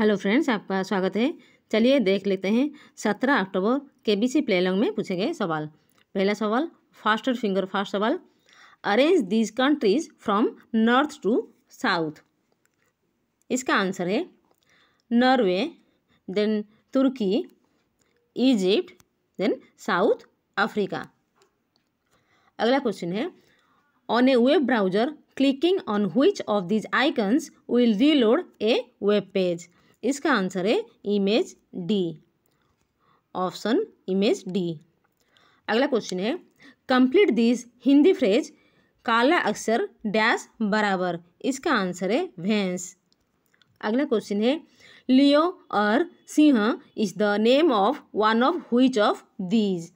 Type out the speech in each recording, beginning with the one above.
Hello friends आपका स्वागत है चलिए देख लेते हैं सत्रह अक्टूबर के बी सी प्लेलॉन्ग में पूछे गए सवाल पहला सवाल फास्टर फिंगर फास्ट सवाल arrange these countries from north to south इसका आंसर है Norway then Turkey Egypt then South Africa अगला क्वेश्चन है on a web browser clicking on which of these icons will reload a web page इसका answer है image D option image D अगला question है complete this Hindi phrase काला अक्षर dash बराबर इसका आंसर है भैंस अगला क्वेश्चन है लियो और Singh is the name of one of which of these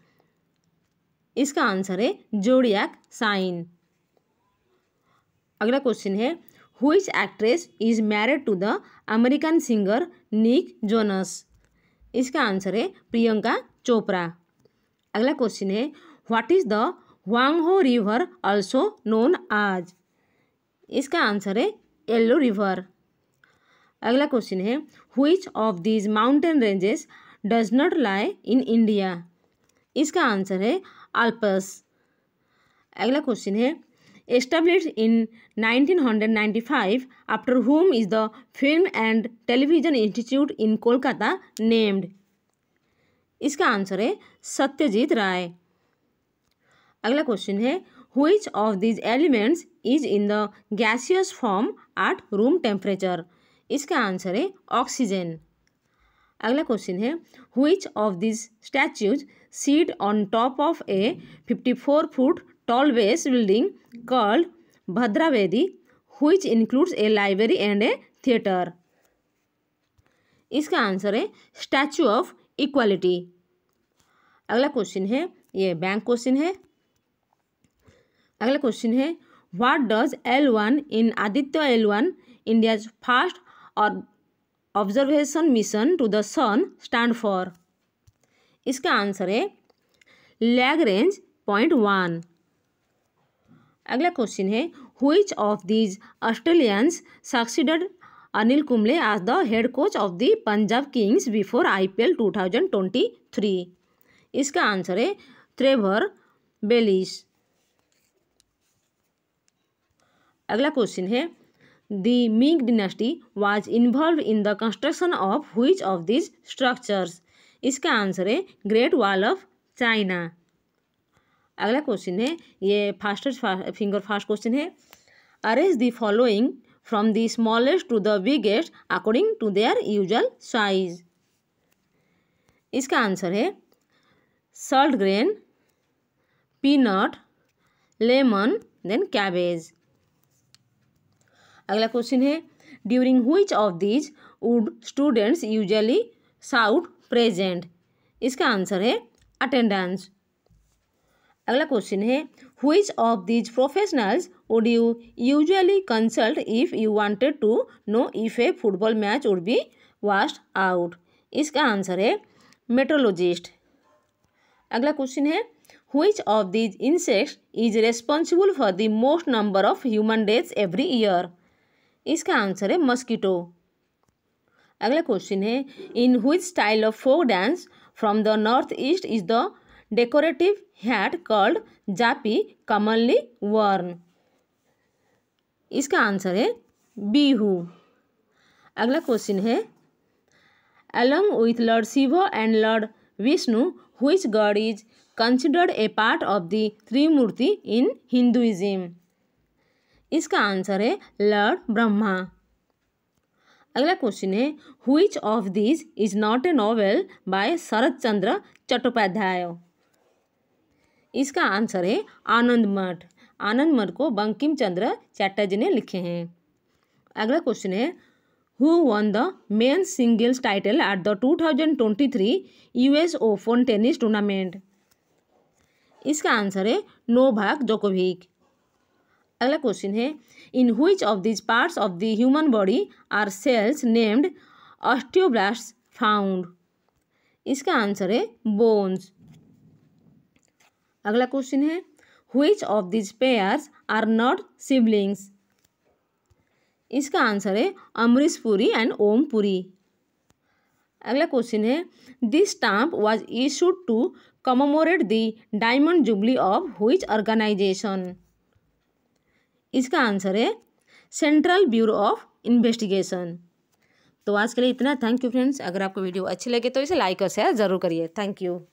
इसका आंसर है जोड़ियाक साइन अगला क्वेश्चन है which actress is married to the American singer Nick Jonas इसका आंसर है प्रियंका चोपड़ा अगला क्वेश्चन है what is the Huang He river also known as इसका answer है येल्लो रिवर अगला क्वेश्चन है which of these mountain ranges does not lie in India इसका answer है आल्पस अगला क्वेश्चन है established in 1995 after whom is the Film and Television Institute in Kolkata named? इसका answer है सत्यजीत राय अगला क्वेश्चन है which of these elements is in the gaseous form at room temperature इसका answer है oxygen अगला question है which of these statues sit on top of a 54 foot tall base building called Bhadravedi which includes a library and a theater. इसका answer है statue of equality अगला question है ये bank question है अगला question है what does L one in Aditya L one India's first और observation mission to the sun stand for इसका आंसर है लैग रेंज पॉइंट वन अगला क्वेश्चन है which of these Australians succeeded Anil Kumble as the head coach of the Punjab Kings before IPL 2023 इसका answer है Trevor बेलिस अगला question है the Ming dynasty was involve in the construction of which of these structures इसका answer है Great Wall of China अगला question है ये fastest finger fast question है arrange the following from the smallest to the biggest according to their usual size इसका answer है salt grain peanut lemon then cabbage अगला question है during which of these would students usually shout present इसका answer है attendance अगला question है which of these professionals would you usually consult if you wanted to know if a football match would be washed out इसका answer है meteorologist अगला question है which of these insect is responsible for the most number of human deaths every year इसका answer है mosquito अगला question है in which style of folk dance from the north east is the decorative hat called जापी commonly worn इसका answer है बीहू अगला question है along with Lord Shiva and Lord Vishnu, which god is considered a part of the Trimurti in Hinduism? इसका answer है lord Brahma अगला question है which of this is not a novel by Sharat Chandra Chattopadhyay इसका answer है आनंद मठ आनंद मठ को बंकिम चंद्र चैटर्जी ने लिखे हैं अगला क्वेश्चन है who won the men's singles title at the two thousand twenty three U S Open tennis tournament इसका आंसर है भाग जोकोविक अगला क्वेश्चन है in which of these parts of the human body are cells named osteoblast found इसका answer है bones अगला question है which of these pairs are not siblings इसका आंसर है अमरीश पुरी एंड ओम पुरी अगला क्वेश्चन है this stamp was issued to commemorate the diamond jubilee of which organisation इसका answer है सेंट्रल ब्यूरो ऑफ इन्वेस्टिगेशन तो आज के लिए इतना थैंक यू फ्रेंड्स अगर आपको वीडियो अच्छी लगे तो इसे लाइक और शेयर जरूर करिए थैंक यू